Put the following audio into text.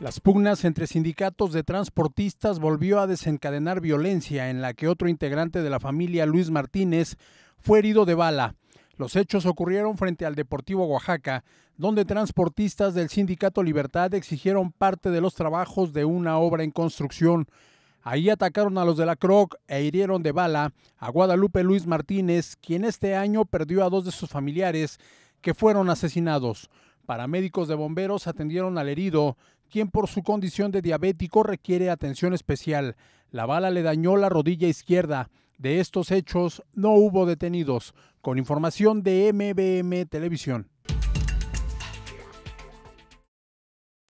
Las pugnas entre sindicatos de transportistas volvió a desencadenar violencia en la que otro integrante de la familia Luis Martínez fue herido de bala. Los hechos ocurrieron frente al Deportivo Oaxaca, donde transportistas del Sindicato Libertad exigieron parte de los trabajos de una obra en construcción. Ahí atacaron a los de la Croc e hirieron de bala a Guadalupe Luis Martínez, quien este año perdió a dos de sus familiares que fueron asesinados. Paramédicos de bomberos atendieron al herido, quien por su condición de diabético requiere atención especial. La bala le dañó la rodilla izquierda. De estos hechos no hubo detenidos. Con información de MBM Televisión.